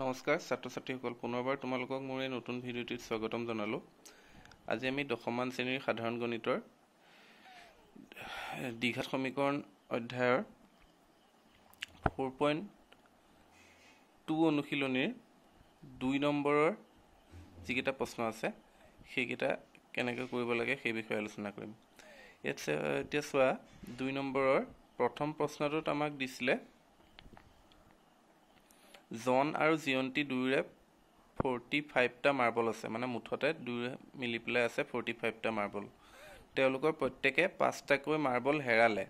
নমস্কাৰ ছাত্ৰ ছাত্ৰীসকল পুনৰবাৰ তোমালোকক মোৰ এই নতুন ভিডিঅ'টিত স্বাগতম জনালোঁ আজি আমি দশমান শ্ৰেণীৰ সাধাৰণ গণিতৰ দীঘাত সমীকৰণ অধ্যায়ৰ ফ'ৰ পইণ্ট টু অনুশীলনীৰ দুই নম্বৰৰ যিকেইটা প্ৰশ্ন আছে সেইকেইটা কেনেকৈ কৰিব লাগে সেই বিষয়ে আলোচনা কৰিম ইয়াত এতিয়া চোৱা দুই নম্বৰৰ প্ৰথম প্ৰশ্নটোত আমাক দিছিলে জন আৰু জিয়ন্তী দুয়োৰে ফৰ্টি ফাইভটা মাৰ্বল আছে মানে মুঠতে দুয়োৰে মিলি পেলাই আছে ফৰ্টি ফাইভটা মাৰ্বল তেওঁলোকৰ প্ৰত্যেকে পাঁচটাকৈ মাৰ্বল হেৰালে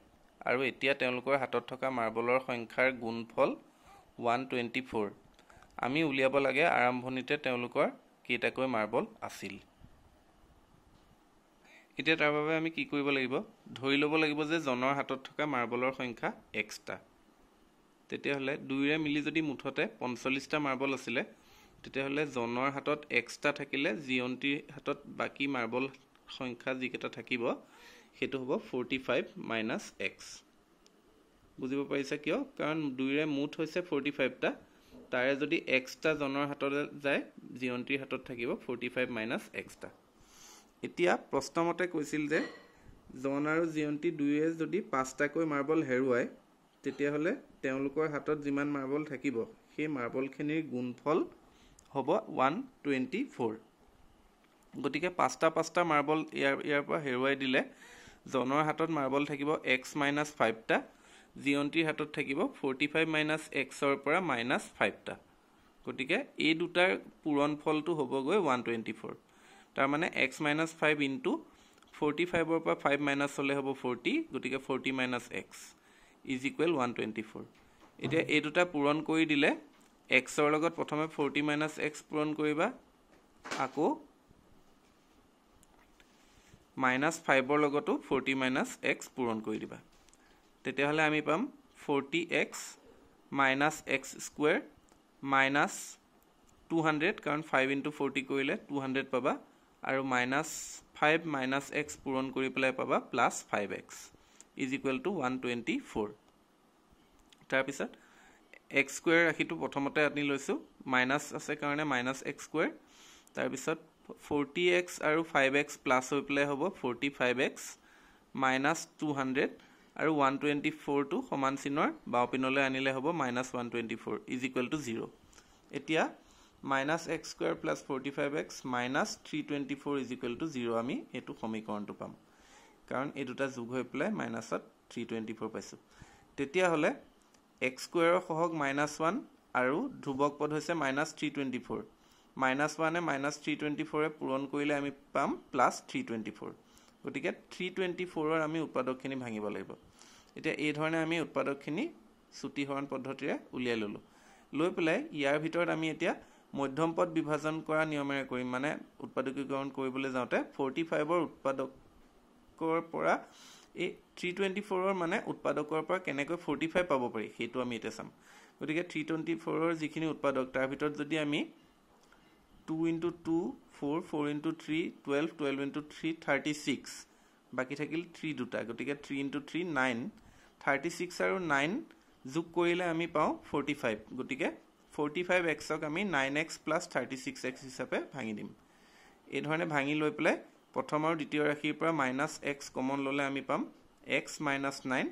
আৰু এতিয়া তেওঁলোকৰ হাতত থকা মাৰ্বলৰ সংখ্যাৰ গুণফল ওৱান টুৱেণ্টি ফ'ৰ আমি উলিয়াব লাগে আৰম্ভণিতে তেওঁলোকৰ কেইটাকৈ মাৰ্বল আছিল এতিয়া তাৰ বাবে আমি কি কৰিব লাগিব ধৰি ল'ব লাগিব যে জনৰ হাতত থকা মাৰ্বলৰ সংখ্যা এক্সট্ৰা তেতিয়াহ'লে দুয়োৰে মিলি যদি মুঠতে পঞ্চল্লিছটা মাৰ্বল আছিলে তেতিয়াহ'লে জনৰ হাতত এক্সট্ৰা থাকিলে জিয়ন্তীৰ হাতত বাকী মাৰ্বল সংখ্যা যিকেইটা থাকিব সেইটো হ'ব ফৰ্টি ফাইভ মাইনাছ এক্স বুজিব পাৰিছা কিয় কাৰণ দুয়োৰে মুঠ হৈছে ফৰ্টি ফাইভটা তাৰে যদি এক্সট্ৰা জনৰ হাততে যায় জিয়ন্তীৰ হাতত থাকিব ফৰ্টি ফাইভ মাইনাছ এক্সট্ৰা এতিয়া প্ৰশ্নমতে কৈছিল যে জন আৰু জিয়ন্তী দুয়োৱে যদি পাঁচটাকৈ মাৰ্বল হেৰুৱায় তেতিয়াহ'লে তেওঁলোকৰ হাতত যিমান মাৰ্বল থাকিব সেই মাৰ্বলখিনিৰ গুণফল হ'ব ওৱান টুৱেণ্টি ফ'ৰ গতিকে পাঁচটা পাঁচটা মাৰ্বল ইয়াৰ ইয়াৰ পৰা হেৰুৱাই দিলে জনৰ হাতত মাৰ্বল থাকিব এক্স মাইনাছ ফাইভটা জিয়ন্তীৰ হাতত থাকিব ফৰ্টি ফাইভ মাইনাছ এক্সৰ পৰা মাইনাছ ফাইভটা গতিকে এই দুটাৰ পূৰণ ফলটো হ'বগৈ ওৱান টুৱেণ্টি ফ'ৰ তাৰমানে x minus five into forty ফাইভৰ পৰা ফাইভ মাইনাছ হ'লে হ'ব ফৰ্টি গতিকে forty minus x is equal one twenty four এতিয়া এই দুটা পূৰণ কৰি দিলে এক্সৰ লগত প্ৰথমে ফৰ্টি মাইনাছ এক্স পূৰণ কৰিবা আকৌ মাইনাছ ফাইভৰ লগতো ফৰ্টি মাইনাছ এক্স পূৰণ কৰি দিবা তেতিয়াহ'লে আমি পাম forty x minus x square minus two hundred কাৰণ ফাইভ ইণ্টু ফৰ্টি কৰিলে টু হাণ্ড্ৰেড পাবা আৰু মাইনাছ ফাইভ মাইনাছ এক্স পূৰণ কৰি পেলাই পাবা plus five x is equal to one twenty four তাৰপিছত এক্স স্কুৱেৰ ৰাশিটো প্ৰথমতে আনি লৈছোঁ মাইনাছ আছে কাৰণে মাইনাছ এক্স স্কুৱেৰ তাৰপিছত ফৰ্টি এক্স আৰু ফাইভ এক্স প্লাছ হৈ পেলাই হ'ব forty five x minus two hundred আৰু ওৱান টুৱেণ্টি ফ'ৰটো সমান চিনৰ বাওঁপিনলৈ আনিলে হ'ব minus one twenty four is equal to zero' এতিয়া minus x square plus forty five x minus three twenty four is equal to zero' আমি এইটো সমীকৰণটো পাম কাৰণ এই দুটা যোগ হৈ পেলাই মাইনাছত থ্ৰী টুৱেণ্টি ফ'ৰ পাইছোঁ তেতিয়াহ'লে এক্স স্কুৱেৰৰ সহক মাইনাছ ওৱান আৰু ধ্ৰুৱক পদ হৈছে minus three twenty four minus ওৱানে মাইনাছ থ্ৰী টুৱেণ্টি ফ'ৰে পূৰণ কৰিলে আমি পাম প্লাছ থ্ৰী টুৱেণ্টি ফ'ৰ গতিকে থ্ৰী টুৱেণ্টি ফ'ৰৰ আমি উৎপাদকখিনি ভাঙিব লাগিব এতিয়া এইধৰণে আমি উৎপাদকখিনি চুটিহৰণ পদ্ধতিৰে উলিয়াই ল'লোঁ লৈ পেলাই ইয়াৰ ভিতৰত আমি এতিয়া মধ্যম পদ বিভাজন কৰা নিয়মেৰে কৰিম মানে উৎপাদকীকৰণ কৰিবলৈ যাওঁতে ফৰ্টি ফাইভৰ উৎপাদক ষ্টকৰ পৰা এই থ্ৰী টুৱেণ্টি ফ'ৰৰ মানে উৎপাদকৰ পৰা কেনেকৈ ফৰ্টি ফাইভ পাব পাৰি সেইটো আমি এতিয়া চাম গতিকে থ্ৰী টুৱেণ্টি ফ'ৰৰ যিখিনি উৎপাদক তাৰ ভিতৰত যদি আমি two into two four four into three twelve twelve into three thirty six বাকী থাকিল থ্ৰী দুটা গতিকে three into three nine thirty six আৰু নাইন যোগ কৰিলে আমি পাওঁ ফৰ্টি ফাইভ গতিকে ফৰ্টি ফাইভ এক্সক আমি nine x plus thirty six x হিচাপে ভাঙি দিম এইধৰণে ভাঙি লৈ পেলাই প্ৰথম আৰু দ্বিতীয় ৰাশিৰ পৰা মাইনাছ এক্স কমন ল'লে আমি পাম এক্স মাইনাছ নাইন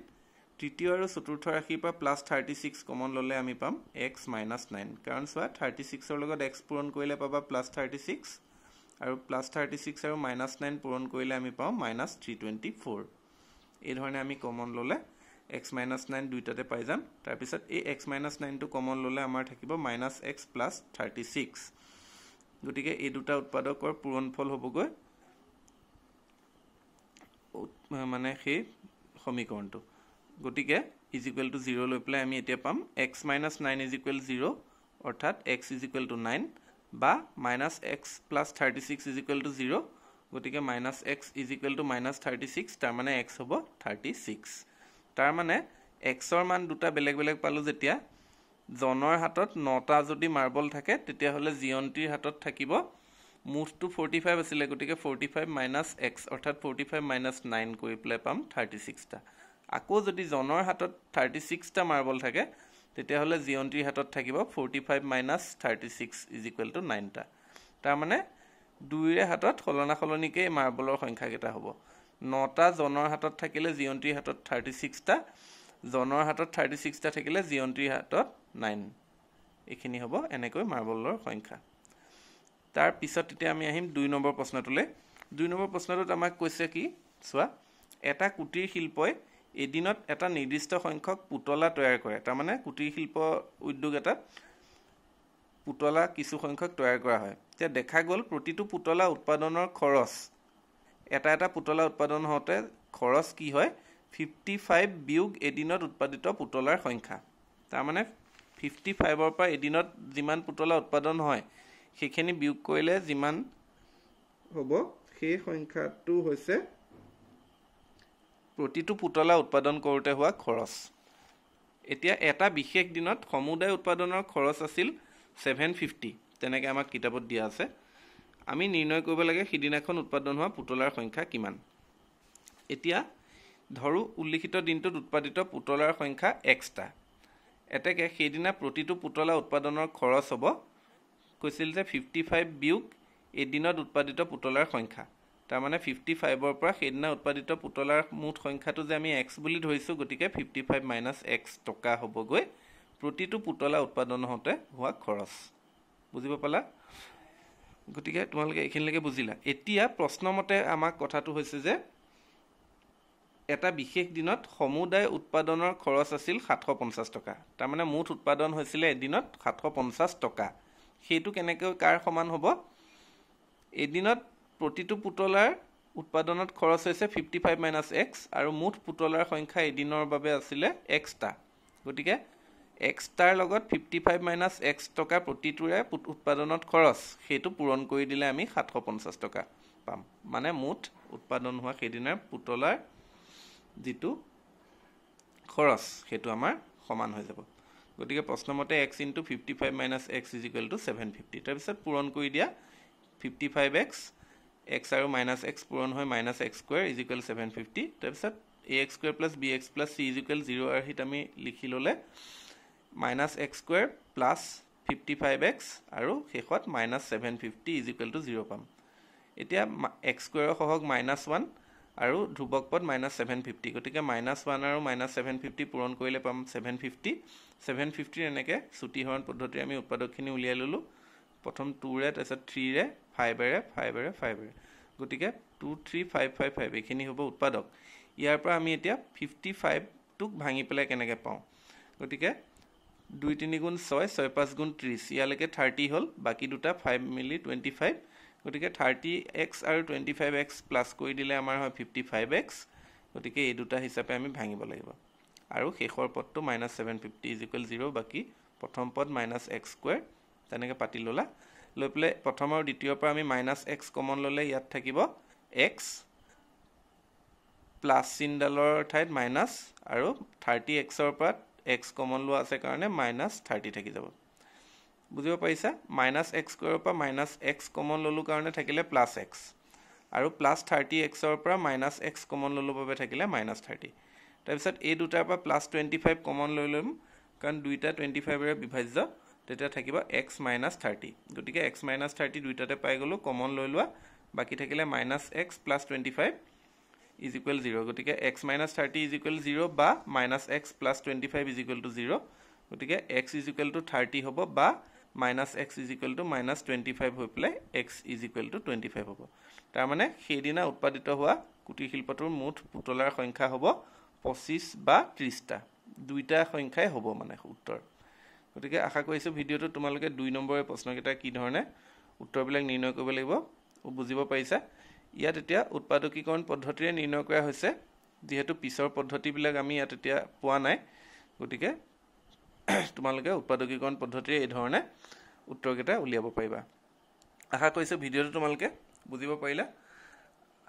তৃতীয় আৰু চতুৰ্থ ৰাশিৰ পৰা প্লাছ থাৰ্টি ছিক্স কমন ল'লে আমি পাম এক্স মাইনাছ নাইন কাৰণ চোৱা থাৰ্টি ছিক্সৰ লগত এক্স পূৰণ কৰিলে পাবা প্লাছ থাৰ্টি ছিক্স আৰু প্লাছ থাৰ্টি ছিক্স আৰু মাইনাছ নাইন পূৰণ কৰিলে আমি পাওঁ মাইনাছ থ্ৰী টুৱেণ্টি ফ'ৰ এইধৰণে আমি কমন ল'লে এক্স মাইনাছ নাইন দুয়োটাতে পাই যাম তাৰপিছত এই এক্স মাইনাছ নাইনটো কমন ল'লে আমাৰ থাকিব minus x plus thirty six গতিকে এই দুটা উৎপাদকৰ পূৰণফল হ'বগৈ মানে সেই সমীকৰণটো গতিকে ইজ ইকুৱেল টু জিৰ' লৈ পেলাই আমি এতিয়া পাম x minus nine is equal zero' অৰ্থাৎ x is equal to nine বা minus x plus thirty six is equal to zero' গতিকে minus x is equal to minus thirty six তাৰমানে x হ'ব থাৰ্টি ছিক্স তাৰমানে এক্সৰ মান দুটা বেলেগ বেলেগ পালোঁ যেতিয়া জনৰ হাতত নটা যদি মাৰ্বল থাকে তেতিয়াহ'লে জিয়ন্তীৰ হাতত থাকিব মুঠটো ফৰ্টি ফাইভ আছিলে গতিকে ফৰ্টি ফাইভ মাইনাছ এক্স অৰ্থাৎ ফৰ্টি ফাইভ মাইনাছ নাইন কৰি পেলাই পাম থাৰ্টি ছিক্সটা আকৌ যদি জনৰ হাতত থাৰ্টি ছিক্সটা মাৰ্বল থাকে তেতিয়াহ'লে জিয়ন্তীৰ হাতত থাকিব forty five minus thirty six is equal to নাইনটা তাৰমানে দুয়োৰে হাতত সলনা সলনিকেই মাৰ্বলৰ সংখ্যাকেইটা হ'ব নটা জনৰ হাতত থাকিলে জিয়ন্তীৰ হাতত থাৰ্টি ছিক্সটা জনৰ হাতত থাৰ্টি ছিক্সটা থাকিলে জিয়ন্তীৰ হাতত নাইন এইখিনি হ'ব এনেকৈ মাৰ্বলৰ সংখ্যা তাৰ পিছত তেতিয়া আমি আহিম দুই নম্বৰ প্ৰশ্নটোলৈ দুই নম্বৰ প্ৰশ্নটোত আমাক কৈছে কি চোৱা এটা কুটিৰ শিল্পই এদিনত এটা নিৰ্দিষ্ট সংখ্যক পুতলা তৈয়াৰ কৰে তাৰমানে কুটিৰ শিল্প উদ্যোগ এটাত পুতলা কিছু সংখ্যক তৈয়াৰ কৰা হয় এতিয়া দেখা গ'ল প্ৰতিটো পুতলা উৎপাদনৰ খৰচ এটা এটা পুতলা উৎপাদন হওঁতে খৰচ কি হয় ফিফটি ফাইভ বিয়োগ এদিনত উৎপাদিত পুতলাৰ সংখ্যা তাৰমানে ফিফটি ফাইভৰ পৰা এদিনত যিমান পুতলা উৎপাদন হয় সেইখিনি বিয়োগ কৰিলে যিমান হ'ব সেই সংখ্যাটো হৈছে প্ৰতিটো পুতলা উৎপাদন কৰোঁতে হোৱা খৰচ এতিয়া এটা বিশেষ দিনত সমুদায় উৎপাদনৰ খৰচ আছিল ছেভেন ফিফটি তেনেকৈ আমাক কিতাপত দিয়া আছে আমি নিৰ্ণয় কৰিব লাগে সিদিনাখন উৎপাদন হোৱা পুতলাৰ সংখ্যা কিমান এতিয়া ধৰোঁ উল্লিখিত দিনটোত উৎপাদিত পুতলাৰ সংখ্যা এক্সট্ৰা এতেকে সেইদিনা প্ৰতিটো পুতলা উৎপাদনৰ খৰচ হ'ব কৈছিল যে ফিফটি ফাইভ বিয়োগ এদিনত উৎপাদিত পুতলাৰ সংখ্যা তাৰমানে ফিফটি ফাইভৰ পৰা সেইদিনা উৎপাদিত পুতলাৰ মুঠ সংখ্যাটো যে আমি এক্স বুলি ধৰিছোঁ গতিকে ফিফটি ফাইভ মাইনাছ এক্স টকা হ'বগৈ প্ৰতিটো পুতলা উৎপাদন হওঁতে হোৱা খৰচ বুজিব পালা গতিকে তোমালোকে এইখিনিলৈকে বুজিলা এতিয়া প্ৰশ্নমতে আমাক কথাটো হৈছে যে এটা বিশেষ দিনত সমুদায় উৎপাদনৰ খৰচ আছিল সাতশ পঞ্চাছ টকা তাৰমানে মুঠ উৎপাদন হৈছিলে এদিনত সাতশ পঞ্চাছ টকা সেইটো কেনেকৈ কাৰ সমান হ'ব এদিনত প্ৰতিটো পুতলাৰ উৎপাদনত খৰচ হৈছে ফিফটি ফাইভ মাইনাছ এক্স আৰু মুঠ পুতলাৰ সংখ্যা এদিনৰ বাবে আছিলে এক্সটা গতিকে এক্সটাৰ লগত ফিফটি ফাইভ মাইনাছ এক্স টকা প্ৰতিটোৰে উৎপাদনত খৰচ সেইটো পূৰণ কৰি দিলে আমি সাতশ পঞ্চাছ টকা পাম মানে মুঠ উৎপাদন হোৱা সেইদিনাৰ পুতলাৰ যিটো খৰচ সেইটো আমাৰ সমান হৈ যাব গতিকে প্ৰশ্নমতে x into fifty five minus x is equal to seven fifty তাৰপিছত পূৰণ কৰি দিয়া ফিফটি ফাইভ এক্স এক্স আৰু মাইনাছ এক্স পূৰণ হয় minus x square is equal seven fifty তাৰপিছত A x square plus B x plus C is equal zero' আৰ্হিত আমি লিখি ল'লে minus x square plus fifty five x আৰু শেষত minus seven fifty is equal to zero' পাম এতিয়া এক্স স্কুৱেৰৰ সহক মাইনাছ ওৱান আৰু ধ্ৰুৱক পদ মাইনাছ ছেভেন ফিফটি গতিকে মাইনাছ ওৱান আৰু মাইনাছ ছেভেন ফিফটি পূৰণ কৰিলে পাম ছেভেন ফিফটি ছেভেন ফিফটিৰ এনেকৈ চুটিহৰণ পদ্ধতিৰে আমি উৎপাদকখিনি উলিয়াই ল'লোঁ প্ৰথম টুৰে তাৰপিছত থ্ৰীৰে ফাইভেৰে ফাইভেৰে ফাইভেৰে গতিকে two three five five five এইখিনি হ'ব উৎপাদক ইয়াৰ পৰা আমি এতিয়া ফিফটি ফাইভটোক ভাঙি পেলাই কেনেকৈ পাওঁ গতিকে দুই তিনি গুণ ছয় ছয় পাঁচ গুণ ত্ৰিছ ইয়ালৈকে থাৰ্টি হ'ল বাকী দুটা ফাইভ মিলি টুৱেণ্টি ফাইভ গতিকে থাৰ্টি এক্স আৰু টুৱেণ্টি ফাইভ এক্স প্লাছ কৰি দিলে আমাৰ হয় ফিফটি ফাইভ এক্স গতিকে এই দুটা হিচাপে আমি ভাঙিব লাগিব আৰু শেষৰ পদটো minus seven fifty is equal zero' বাকী প্ৰথম পদ মাইনাছ এক্স স্কুৱেৰ তেনেকৈ পাতি ল'লা লৈ পেলাই প্ৰথম আৰু দ্বিতীয়ৰ পৰা আমি মাইনাছ এক্স কমন ল'লে ইয়াত থাকিব এক্স প্লাছ চিনডালৰ ঠাইত মাইনাছ আৰু থাৰ্টি এক্সৰ পৰা এক্স কমন লোৱা আছে কাৰণে মাইনাছ থাৰ্টি থাকি যাব বুজিব পাৰিছা মাইনাছ এক্স স্কুৱেৰৰ পৰা মাইনাছ এক্স কমন ল'লোঁ কাৰণে থাকিলে প্লাছ এক্স আৰু প্লাছ থাৰ্টি এক্সৰ পৰা মাইনাছ এক্স কমন ল'লোঁ বাবে থাকিলে মাইনাছ থাৰ্টি তাৰপিছত এই দুটাৰ পৰা প্লাছ টুৱেণ্টি ফাইভ কমন লৈ ল'ম কাৰণ দুইটা টুৱেণ্টি ফাইভেৰে বিভাজ্য তেতিয়া থাকিব এক্স মাইনাছ থাৰ্টি গতিকে এক্স মাইনাছ থাৰ্টি দুইটাতে পাই গ'লোঁ কমন লৈ লোৱা বাকী থাকিলে minus x plus twenty five is equal zero' গতিকে x minus thirty is equal zero' বা minus x plus twenty five is equal to zero' গতিকে এক্স ইজ টু থাৰ্টি হ'ব বা minus x is equal to minus twenty five হৈ পেলাই x is equal to twenty five হ'ব তাৰমানে সেইদিনা উৎপাদিত হোৱা কুটিৰ শিল্পটোৰ মুঠ পুতলাৰ সংখ্যা হ'ব পঁচিছ বা ত্ৰিছটা দুইটা সংখ্যাই হ'ব মানে উত্তৰ গতিকে আশা কৰিছোঁ ভিডিঅ'টোত তোমালোকে দুই নম্বৰৰ প্ৰশ্নকেইটা কি ধৰণে উত্তৰবিলাক নিৰ্ণয় কৰিব লাগিব বুজিব পাৰিছা ইয়াত এতিয়া উৎপাদকীকৰণ পদ্ধতিৰে নিৰ্ণয় কৰা হৈছে যিহেতু পিছৰ পদ্ধতিবিলাক আমি ইয়াত এতিয়া পোৱা নাই গতিকে তোমালোকে উৎপাদকীকৰণ পদ্ধতিৰে এই ধৰণে উত্তৰকেইটা উলিয়াব পাৰিবা আশা কৰিছোঁ ভিডিঅ'টো তোমালোকে বুজিব পাৰিলা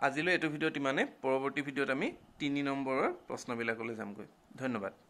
আজিলৈ এইটো ভিডিঅ'ত ইমানেই পৰৱৰ্তী ভিডিঅ'ত আমি তিনি নম্বৰৰ প্ৰশ্নবিলাকলৈ যামগৈ ধন্যবাদ